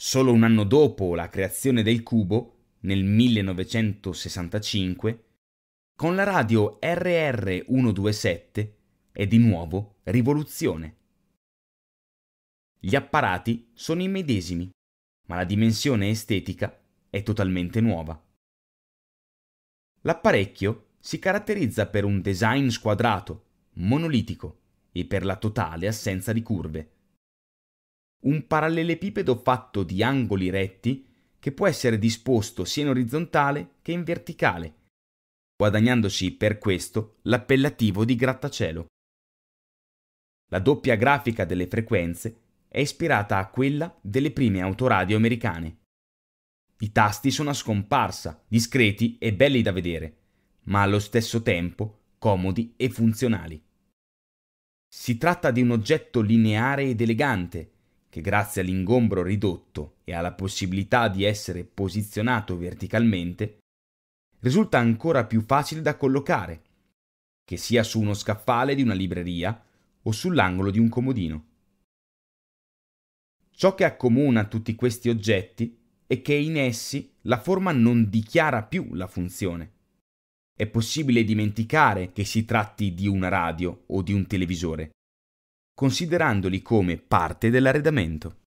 Solo un anno dopo la creazione del cubo, nel 1965, con la radio RR127 è di nuovo rivoluzione. Gli apparati sono i medesimi, ma la dimensione estetica è totalmente nuova. L'apparecchio si caratterizza per un design squadrato, monolitico e per la totale assenza di curve un parallelepipedo fatto di angoli retti che può essere disposto sia in orizzontale che in verticale, guadagnandosi per questo l'appellativo di grattacielo. La doppia grafica delle frequenze è ispirata a quella delle prime autoradio americane. I tasti sono a scomparsa, discreti e belli da vedere, ma allo stesso tempo comodi e funzionali. Si tratta di un oggetto lineare ed elegante, che grazie all'ingombro ridotto e alla possibilità di essere posizionato verticalmente, risulta ancora più facile da collocare, che sia su uno scaffale di una libreria o sull'angolo di un comodino. Ciò che accomuna tutti questi oggetti è che in essi la forma non dichiara più la funzione. È possibile dimenticare che si tratti di una radio o di un televisore, considerandoli come parte dell'arredamento.